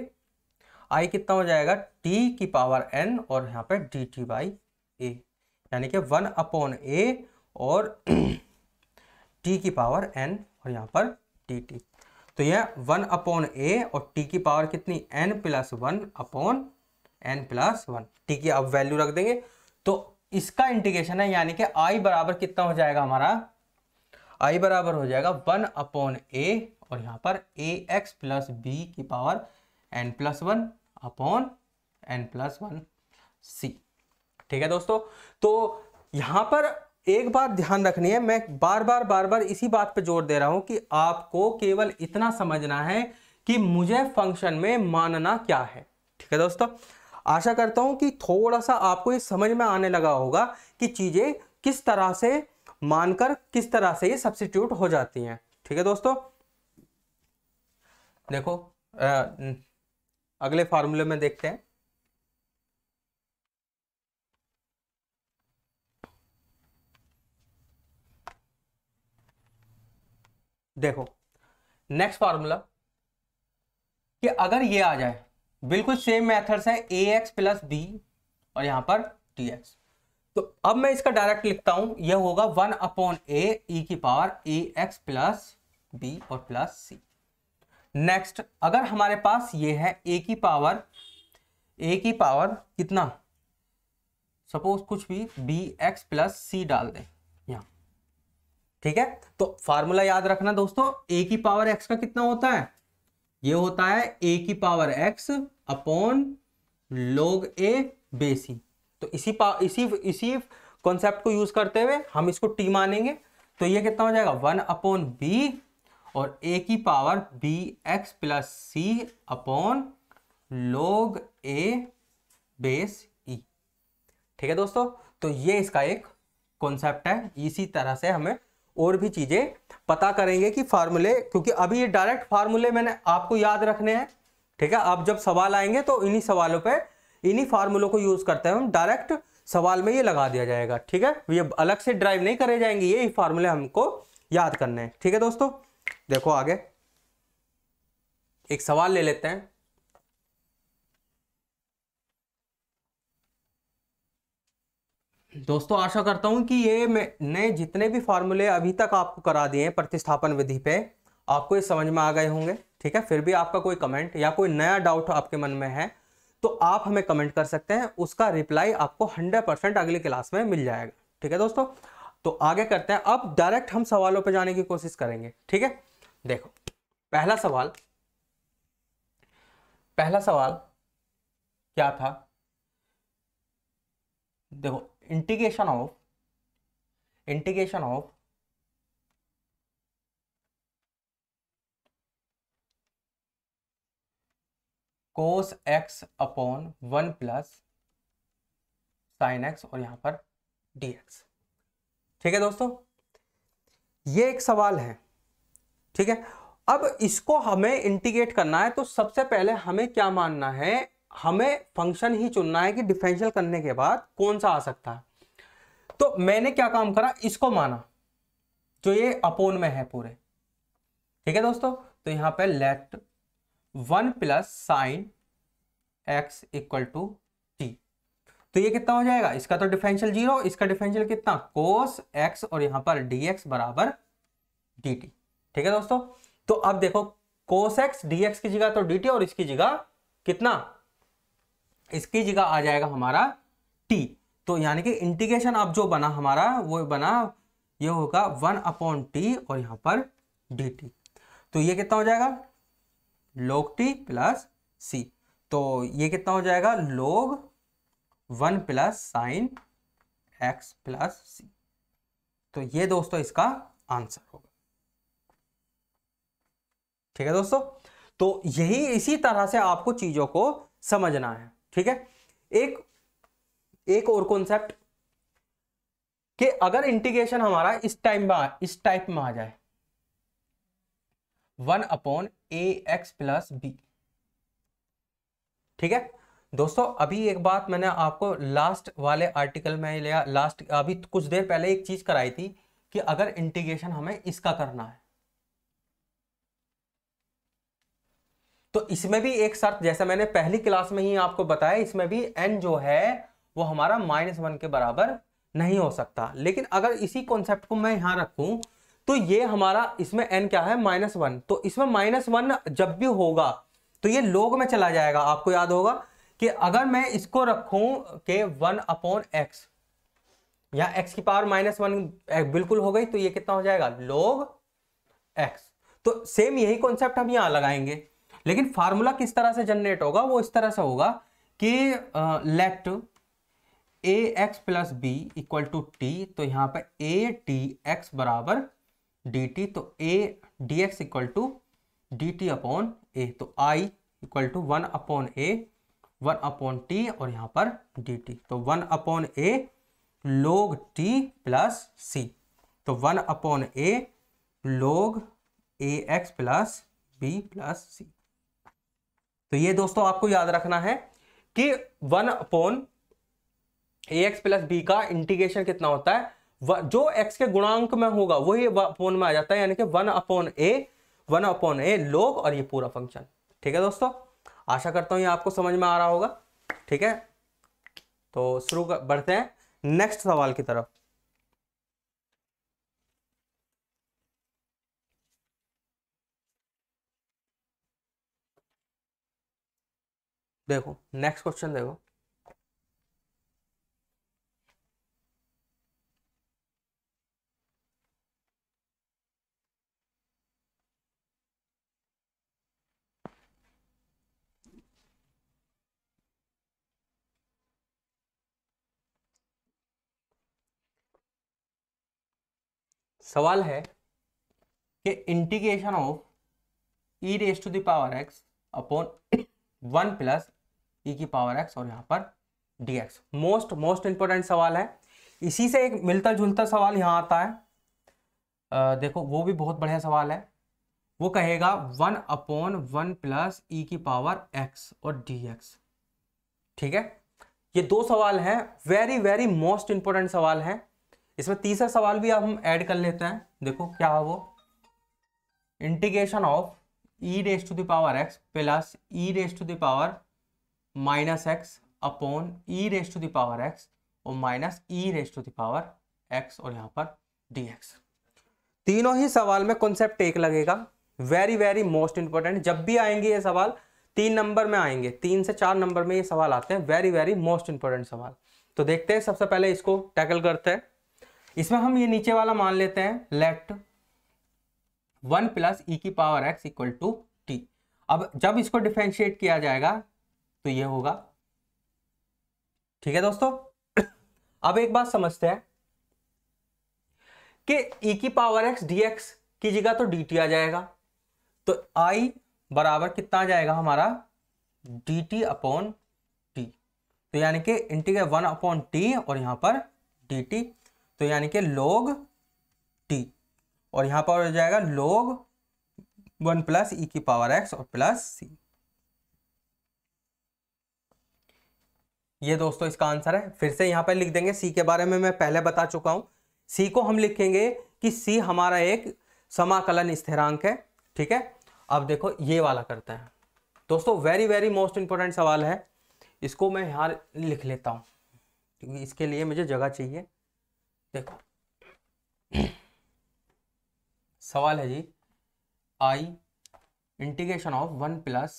आई कितना हो जाएगा टी की पावर एन और यहां पर डी टी बाई ए यानी कि वन अपॉन ए और टी की पावर एन और यहां पर डी टी तो यह वन अपॉन ए और टी की पावर कितनी n plus one upon n plus one t की आप वैल्यू रख देंगे तो इसका इंटीग्रेशन है यानी कि आई बराबर कितना हो जाएगा हमारा आई बराबर हो जाएगा वन अपॉन ए और यहां पर ए एक्स प्लस बी की power n plus one upon n plus one c ठीक है दोस्तों तो यहां पर एक बात ध्यान रखनी है मैं बार बार बार बार इसी बात पर जोर दे रहा हूं कि आपको केवल इतना समझना है कि मुझे फंक्शन में मानना क्या है ठीक है दोस्तों आशा करता हूँ कि थोड़ा सा आपको ये समझ में आने लगा होगा कि चीज़ें किस तरह से मानकर किस तरह से ये सब्सिट्यूट हो जाती हैं ठीक है दोस्तों देखो आ, अगले फार्मूले में देखते हैं देखो नेक्स्ट फार्मूला कि अगर ये आ जाए बिल्कुल सेम मेथड्स है ए एक्स प्लस बी और यहां पर टी एक्स तो अब मैं इसका डायरेक्ट लिखता हूं यह होगा वन अपॉन ए ई की power a x plus b और प्लस सी नेक्स्ट अगर हमारे पास ये है ए की पावर ए की पावर कितना सपोज कुछ भी बी एक्स प्लस सी डाल दें यहां ठीक है तो फार्मूला याद रखना दोस्तों ए की पावर एक्स का कितना होता है ये होता है ए की पावर एक्स अपॉन लोग ए बेसी तो इसी पा इसी इसी कॉन्सेप्ट को यूज करते हुए हम इसको टी मानेंगे तो ये कितना हो जाएगा वन अपॉन बी और ए की power b x plus c upon log a base ई ठीक है दोस्तों तो ये इसका एक कॉन्सेप्ट है इसी तरह से हमें और भी चीज़ें पता करेंगे कि फार्मूले क्योंकि अभी ये डायरेक्ट फार्मूले मैंने आपको याद रखने हैं ठीक है अब जब सवाल आएंगे तो इन्हीं सवालों पे इन्हीं फार्मूलों को यूज़ करते हैं हम डायरेक्ट सवाल में ये लगा दिया जाएगा ठीक है ये अलग से ड्राइव नहीं करे जाएंगे ये फार्मूले हमको याद करने हैं ठीक है दोस्तों देखो आगे एक सवाल ले लेते हैं दोस्तों आशा करता हूँ कि ये मैंने जितने भी फार्मूले अभी तक आपको करा दिए हैं प्रतिस्थापन विधि पे आपको ये समझ में आ गए होंगे ठीक है फिर भी आपका कोई कमेंट या कोई नया डाउट आपके मन में है तो आप हमें कमेंट कर सकते हैं उसका रिप्लाई आपको हंड्रेड परसेंट अगली क्लास में मिल जाएगा ठीक है दोस्तों तो आगे करते हैं अब डायरेक्ट हम सवालों पर जाने की कोशिश करेंगे ठीक है देखो पहला सवाल पहला सवाल क्या था देखो integration of integration of cos x upon one plus sine x और यहां पर डी एक्स ठीक है दोस्तों ये एक सवाल है ठीक है अब इसको हमें इंटीग्रेट करना है तो सबसे पहले हमें क्या मानना है हमें फंक्शन ही चुनना है कि डिफरेंशियल करने के बाद कौन सा आ सकता है तो मैंने क्या काम करा इसको माना जो ये अपोन में है पूरे ठीक है दोस्तों तो यहां पे let one plus sine x equal to t तो ये कितना हो जाएगा इसका तो डिफरेंशियल जीरो इसका डिफरेंशियल कितना कोस एक्स और यहां पर dx बराबर dt ठीक है दोस्तों तो अब देखो कोस एक्स dx की जगह तो dt और इसकी जगह कितना इसकी जगह आ जाएगा हमारा टी तो यानी कि इंटीग्रेशन अब जो बना हमारा वो बना ये होगा वन अपॉन टी और यहां पर डी टी तो ये कितना हो जाएगा लोग टी प्लस सी तो ये कितना हो जाएगा log one plus sine x plus c तो ये दोस्तों इसका आंसर होगा ठीक है दोस्तों तो यही इसी तरह से आपको चीजों को समझना है ठीक है एक एक और कॉन्सेप्ट कि अगर इंटीग्रेशन हमारा इस टाइम में इस टाइप में आ जाए one upon a x plus b ठीक है दोस्तों अभी एक बात मैंने आपको लास्ट वाले आर्टिकल में लिया लास्ट अभी कुछ देर पहले एक चीज कराई थी कि अगर इंटीग्रेशन हमें इसका करना है तो इसमें भी एक शर्त जैसा मैंने पहली क्लास में ही आपको बताया इसमें भी एन जो है वो हमारा माइनस वन के बराबर नहीं हो सकता लेकिन अगर इसी कॉन्सेप्ट को मैं यहां रखूं तो ये हमारा इसमें एन क्या है माइनस वन तो इसमें माइनस वन जब भी होगा तो ये लोग में चला जाएगा आपको याद होगा कि अगर मैं इसको रखूं के वन अपॉन एक्स या एक्स की पावर माइनस वन बिल्कुल हो गई तो ये कितना हो जाएगा लोग एक्स तो सेम यही कॉन्सेप्ट हम यहां लगाएंगे लेकिन फार्मूला किस तरह से जनरेट होगा वो इस तरह से होगा कि let a x plus b equal to t तो यहाँ पर ए टी एक्स बराबर डी टी तो a d x equal to d t upon a तो I equal to one upon a one upon t और यहाँ पर d t तो one upon a log t plus c तो one upon a log a x plus b plus c तो ये दोस्तों आपको याद रखना है कि one upon a x plus b का इंटीग्रेशन कितना होता है जो एक्स के गुणांक में होगा वही अपोन में आ जाता है यानी कि one upon a one upon a log और ये पूरा फंक्शन ठीक है दोस्तों आशा करता हूं ये आपको समझ में आ रहा होगा ठीक है तो शुरू कर बढ़ते हैं नेक्स्ट सवाल की तरफ देखो नेक्स्ट क्वेश्चन देखो सवाल है कि integration of e raise to the power x upon one plus e की पावर एक्स और यहाँ पर d x most most important सवाल है इसी से एक मिलता जुलता सवाल यहाँ आता है आ, देखो वो भी बहुत बढ़िया सवाल है वो कहेगा one upon one plus e की पावर एक्स और डी एक्स ठीक है ये दो सवाल हैं वेरी वेरी मोस्ट इंपॉर्टेंट सवाल हैं इसमें तीसरा सवाल भी हम ऐड कर लेते हैं देखो क्या है वो integration of e raise to the power x plus e raise to the power minus x upon e raise to the power x और minus e raise to the power x और यहाँ पर डी तीनों ही सवाल में कॉन्सेप्ट एक लगेगा वेरी वेरी मोस्ट इंपॉर्टेंट जब भी आएंगे ये सवाल तीन नंबर में आएंगे तीन से चार नंबर में ये सवाल आते हैं वेरी वेरी मोस्ट इंपॉर्टेंट सवाल तो देखते हैं सबसे पहले इसको टैकल करते हैं इसमें हम ये नीचे वाला मान लेते हैं लेट वन प्लस ई की power x equal to t अब जब इसको डिफ्रेंशिएट किया जाएगा तो ये होगा ठीक है दोस्तों अब एक बात समझते हैं कि ई e की पावर एक्स डी एक्स की जगह तो dt आ जाएगा तो आई बराबर कितना आ जाएगा हमारा डी टी अपॉन टी तो यानी कि इंटीग्रेट वन अपॉन टी और यहां पर डी टी तो यानी कि लोग टी और यहाँ पर हो जाएगा लोग वन प्लस ई की पावर एक्स और प्लस सी ये दोस्तों इसका आंसर है फिर से यहाँ पर लिख देंगे सी के बारे में मैं पहले बता चुका हूँ सी को हम लिखेंगे कि सी हमारा एक समाकलन स्थिरांक है ठीक है अब देखो ये वाला करते हैं दोस्तों वेरी वेरी मोस्ट इंपॉर्टेंट सवाल है इसको मैं यहाँ लिख लेता हूँ क्योंकि इसके लिए मुझे जगह चाहिए देखो सवाल है जी I integration of one plus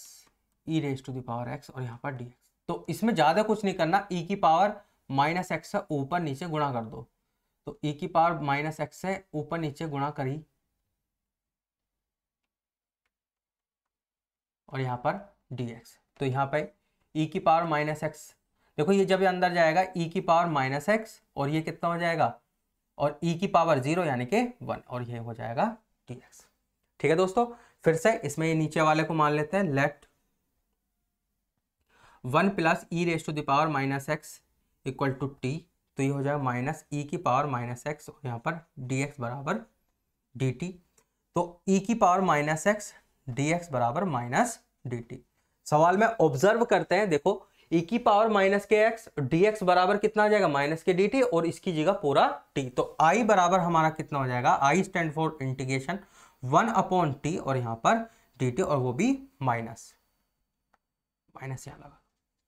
e raise to the power x और यहाँ पर डी एक्स तो इसमें ज़्यादा कुछ नहीं करना ई e की पावर माइनस एक्स से ऊपर नीचे गुणा कर दो तो ई e की पावर माइनस एक्स से ऊपर नीचे गुणा करी और यहाँ पर डी एक्स तो यहाँ पर ई e की पावर माइनस एक्स देखो ये जब ये अंदर जाएगा ई e की पावर माइनस एक्स और ये कितना हो जाएगा और ई e की पावर जीरो यानी कि वन और ये हो जाएगा डी एक्स ठीक है दोस्तों फिर से इसमें ये नीचे वाले को मान लेते हैं let one plus e raise to the power minus x equal to t तो ये हो जाएगा माइनस ई e की पावर माइनस एक्स और यहाँ पर डी एक्स बराबर डी टी तो ई e की power minus x d x बराबर माइनस डी टी सवाल में ऑब्जर्व करते हैं देखो e की पावर माइनस के एक्स डी एक्स बराबर कितना हो जाएगा माइनस के डी टी और इसकी जगह पूरा टी तो आई बराबर हमारा कितना हो जाएगा I stand for integration one upon t और यहां पर डी टी और वो भी माइनस माइनस यहां लगा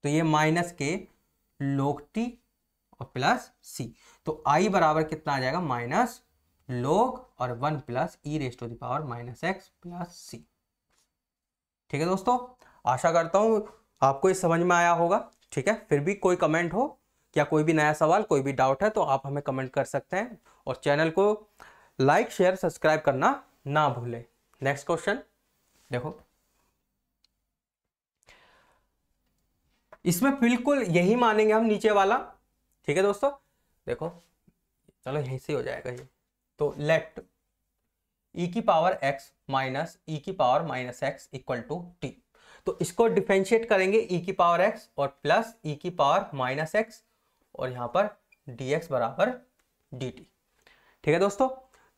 तो ये माइनस के लोग टी और प्लस सी तो आई बराबर कितना आ जाएगा माइनस लोग और one plus e raised to the power minus x plus c ठीक है दोस्तों आशा करता हूं आपको ये समझ में आया होगा ठीक है फिर भी कोई कमेंट हो या कोई भी नया सवाल कोई भी डाउट है तो आप हमें कमेंट कर सकते हैं और चैनल को लाइक शेयर सब्सक्राइब करना ना भूलें नेक्स्ट क्वेश्चन देखो इसमें बिल्कुल यही मानेंगे हम नीचे वाला ठीक है दोस्तों देखो चलो यहीं से हो जाएगा ये तो लेट ई e की पावर एक्स माइनस ई की power minus x equal to t तो इसको डिफ्रेंशिएट करेंगे ई e की पावर एक्स और प्लस ई e की पावर माइनस एक्स और यहां पर डी एक्स बराबर डी टी ठीक है दोस्तों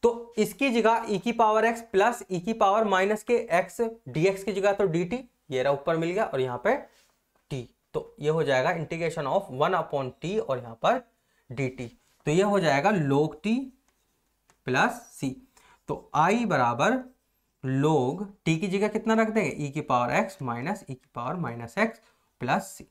तो इसकी जगह ई e की पावर एक्स प्लस ई की पावर माइनस के एक्स डी एक्स की जगह तो डी टी ये रहा ऊपर मिल गया और यहां पे टी तो ये हो जाएगा integration of one upon t और यहां पर डी टी तो ये हो जाएगा लोग टी प्लस सी तो आई बराबर लोग टी की जगह कितना रख देंगे ई e की पावर एक्स माइनस ई की power minus x plus c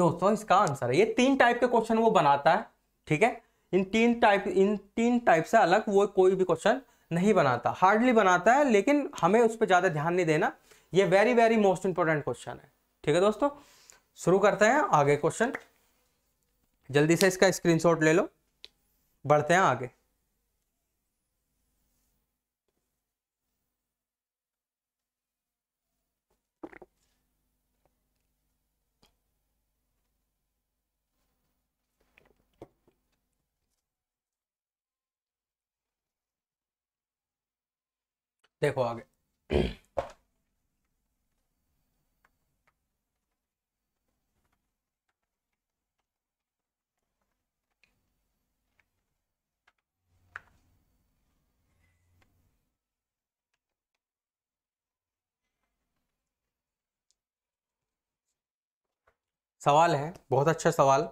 दोस्तों इसका आंसर है ये तीन टाइप के क्वेश्चन वो बनाता है ठीक है इन तीन टाइप इन तीन टाइप से अलग वो कोई भी क्वेश्चन नहीं बनाता हार्डली बनाता है लेकिन हमें उस पर ज़्यादा ध्यान नहीं देना ये very very most important question है ठीक है दोस्तों शुरू करते हैं आगे क्वेश्चन जल्दी से इसका स्क्रीनशॉट ले लो बढ़ते हैं आगे देखो आगे सवाल है बहुत अच्छा सवाल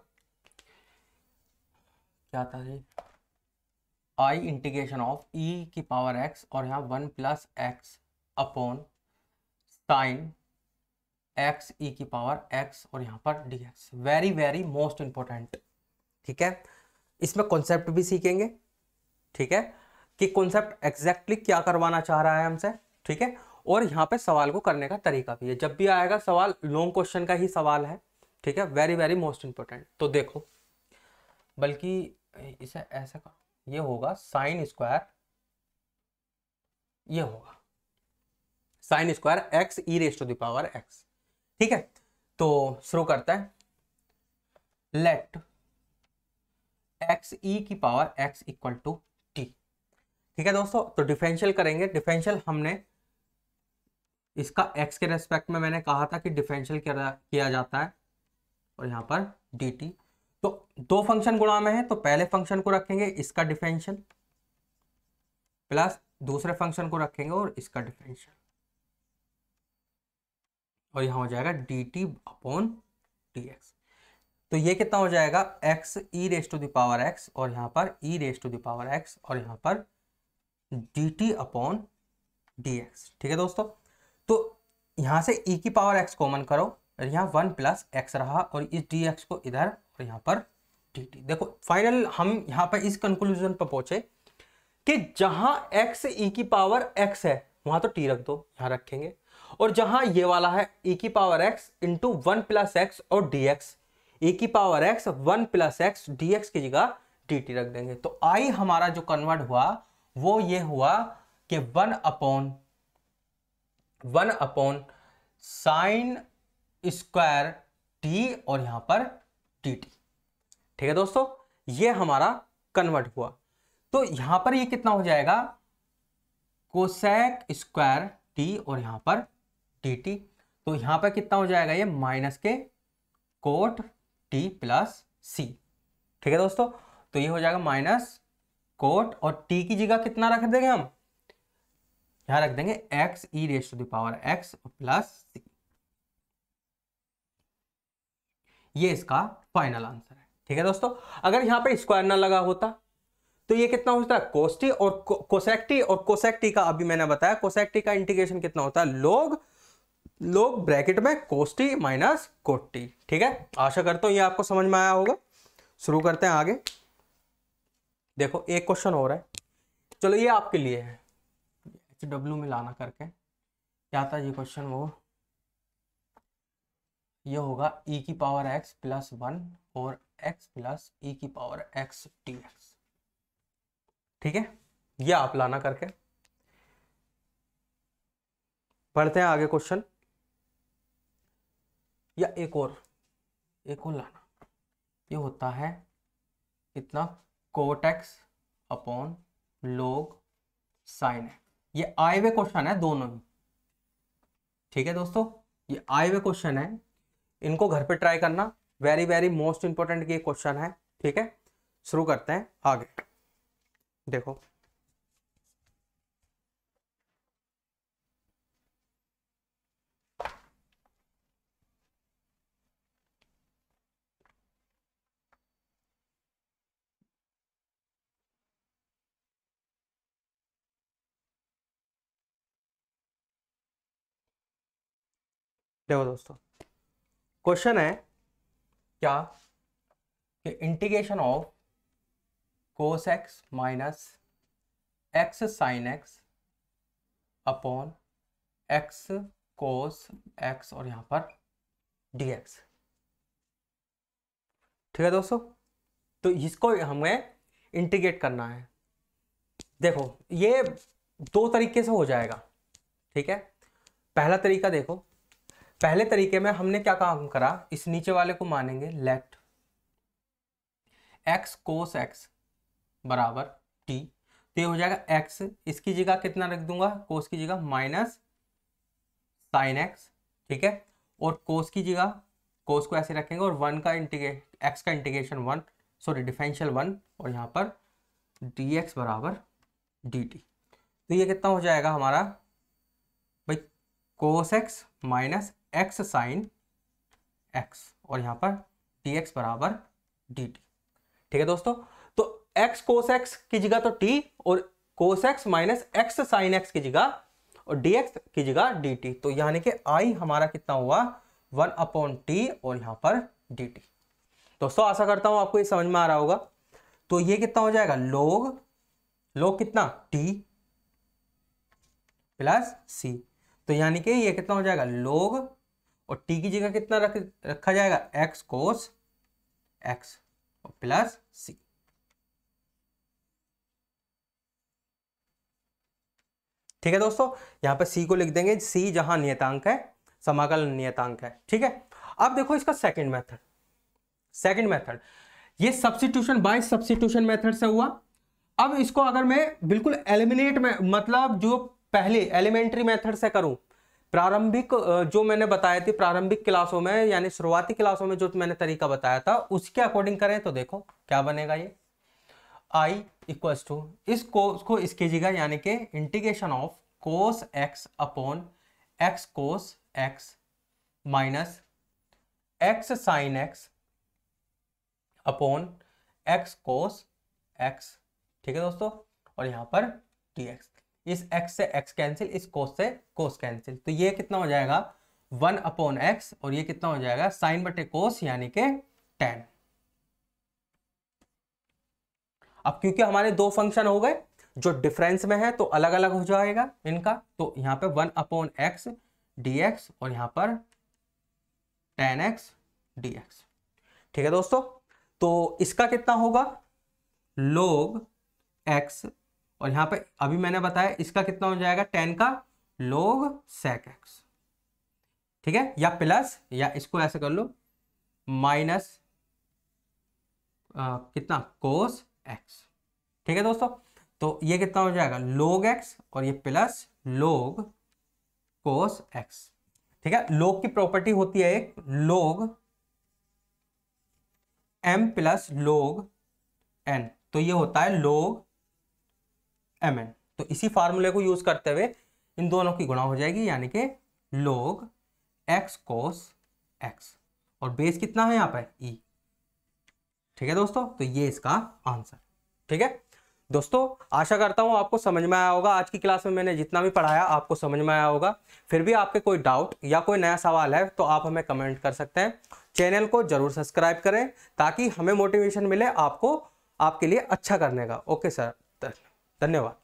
क्या था जी आई इंटीग्रेशन ऑफ ई की पावर एक्स और यहाँ one plus x upon sine x e की पावर एक्स और यहाँ पर d x very very most important ठीक है इसमें कॉन्सेप्ट भी सीखेंगे ठीक है कि कॉन्सेप्ट एग्जैक्टली क्या करवाना चाह रहा है हमसे ठीक है और यहाँ पे सवाल को करने का तरीका भी है जब भी आएगा सवाल लॉन्ग क्वेश्चन का ही सवाल है ठीक है वेरी वेरी मोस्ट इंपॉर्टेंट तो देखो बल्कि इसे ऐसा करो ये होगा साइन स्क्वायर ये होगा sine square x e raise to the power x ठीक है तो शुरू करते हैं लेट एक्स ई की power x equal to t ठीक है दोस्तों तो डिफरेंशियल करेंगे डिफरेंशियल हमने इसका एक्स के रेस्पेक्ट में मैंने कहा था कि डिफरेंशियल किया जाता है और यहां पर डी टी तो दो फंक्शन गुणा में है तो पहले फंक्शन को रखेंगे इसका डिफेंशन प्लस दूसरे फंक्शन को रखेंगे और इसका डिफेंशन और यहां हो जाएगा d t upon d x तो ये कितना हो जाएगा x e raise to the power x और यहां पर e raise to the power x और यहां पर d t upon d x ठीक है दोस्तों तो यहां से ई e की पावर एक्स कॉमन करो और यहां वन प्लस एक्स रहा और इस डी एक्स को इधर और यहाँ पर डी टी देखो फाइनल हम यहाँ पर इस कंक्लूजन पर पहुंचे कि जहां एक्स ई e की पावर एक्स है वहां तो टी रख दो यहां रखेंगे और जहां ये वाला है ई e की power x into one plus x और डी एक्स ए की power x one plus x d x की जगह डी टी रख देंगे तो आई हमारा जो कन्वर्ट हुआ वो ये हुआ कि one upon one upon sine square t और यहां पर टी टी ठीक है दोस्तों ये हमारा कन्वर्ट हुआ तो यहां पर ये कितना हो जाएगा कोसेक स्क्वायर टी और यहां पर डी टी तो यहां पर कितना हो जाएगा ये माइनस के कोट टी प्लस सी ठीक है दोस्तों तो ये हो जाएगा माइनस कोट और टी की जगह कितना रख देंगे हम यहां रख देंगे x e raised to the power x plus c ये इसका फाइनल आंसर है ठीक है दोस्तों अगर यहां पर स्क्वायर ना लगा होता तो ये कितना होता है कोस्टी और कोसेक्टी और कोसेक्टी का अभी मैंने बताया कोसेक्टी का इंटीग्रेशन कितना होता है लोग लोग ब्रैकेट में कोस्टी माइनस कोटी ठीक है आशा करता हूं ये आपको समझ में आया होगा शुरू करते हैं आगे देखो एक क्वेश्चन हो रहा है चलो ये आपके लिए है एच डब्ल्यू में लाना करके क्या था ये क्वेश्चन वो ये होगा e की पावर x प्लस वन और x प्लस e की पावर x डी ठीक है ये आप लाना करके पढ़ते हैं आगे क्वेश्चन या एक और एक और लाना ये होता है कितना कोटेक्स अपॉन लोग साइन है ये आए हुए क्वेश्चन है दोनों ही ठीक है दोस्तों ये आए हुए क्वेश्चन है इनको घर पे ट्राई करना वेरी वेरी मोस्ट इंपॉर्टेंट ये क्वेश्चन है ठीक है शुरू करते हैं आगे देखो देखो दोस्तों क्वेश्चन है क्या कि integration of cos x minus x sine x upon x cos x और यहाँ पर डीएक्स ठीक है दोस्तों तो इसको हमें इंटीग्रेट करना है देखो ये दो तरीके से हो जाएगा ठीक है पहला तरीका देखो पहले तरीके में हमने क्या काम करा इस नीचे वाले को मानेंगे लेट एक्स कोस एक्स बराबर टी तो ये हो जाएगा एक्स इसकी जगह कितना रख दूंगा कोस की जगह माइनस साइन एक्स ठीक है और कोस की जगह कोस को ऐसे रखेंगे और वन का इंटीग्रेट एक्स का integration one sorry differential one और यहाँ पर डी एक्स बराबर डी टी तो ये कितना हो जाएगा हमारा भाई cos x minus x sine x और यहां पर डी एक्स बराबर डी टी ठीक है दोस्तों तो एक्स कोस एक्स की जगह तो टी और cos x minus x sine x की जगह और डी एक्स की जगह डी टी तो यानी कि आई हमारा कितना हुआ वन अपॉन टी और यहां पर डी टी दोस्तों आशा करता हूं आपको ये समझ में आ रहा होगा तो ये कितना हो जाएगा लोग लोग कितना टी प्लस सी तो यानी कि ये कितना हो जाएगा लोग और टी की जगह कितना रख रखा जाएगा एक्स कोस एक्स और प्लस सी ठीक है दोस्तों यहां पर सी को लिख देंगे सी जहां नियतांक है समाकल नियतांक है ठीक है अब देखो इसका सेकंड मेथड सेकंड मेथड ये सब्सटीट्यूशन बाय सब्सिट्यूशन मेथड से हुआ अब इसको अगर मैं बिल्कुल एलिमिनेट में मतलब जो पहले एलिमेंट्री मेथड से करूं प्रारंभिक जो मैंने बताया थी प्रारंभिक क्लासों में यानी शुरुआती क्लासों में जो मैंने तरीका बताया था उसके अकॉर्डिंग करें तो देखो क्या बनेगा ये आई इक्वल्स टू कोस को इसके जगह यानी कि integration of cos x upon x cos x minus x sine x upon x cos x ठीक है दोस्तों और यहां पर डी एक्स इस एक्स से एक्स कैंसिल इस cos से कोस कैंसिल तो ये कितना हो जाएगा वन अपॉन एक्स और ये कितना हो जाएगा साइन बटे कोस यानी के टेन अब क्योंकि हमारे दो फंक्शन हो गए जो डिफरेंस में है तो अलग अलग हो जाएगा इनका तो यहां पे one upon x d x और यहां पर टेन एक्स डी एक्स ठीक है दोस्तों तो इसका कितना होगा लोग एक्स और यहाँ पे अभी मैंने बताया इसका कितना हो जाएगा टेन का लोग सेक एक्स ठीक है या प्लस या इसको ऐसे कर लो माइनस कितना कोस एक्स ठीक है दोस्तों तो ये कितना हो जाएगा लोग एक्स और ये प्लस लोग कोस एक्स ठीक है लोग की प्रॉपर्टी होती है एक लोग एम प्लस लोग एन तो ये होता है लोग एम एन तो इसी फार्मूले को यूज करते हुए इन दोनों की गुणा हो जाएगी यानी कि लोग एक्स कोस एक्स और बेस कितना है यहाँ पर ई e. ठीक है दोस्तों तो ये इसका आंसर ठीक है दोस्तों आशा करता हूँ आपको समझ में आया होगा आज की क्लास में मैंने जितना भी पढ़ाया आपको समझ में आया होगा फिर भी आपके कोई डाउट या कोई नया सवाल है तो आप हमें कमेंट कर सकते हैं चैनल को जरूर सब्सक्राइब करें ताकि हमें मोटिवेशन मिले आपको आपके लिए अच्छा करने का ओके सर धन्यवाद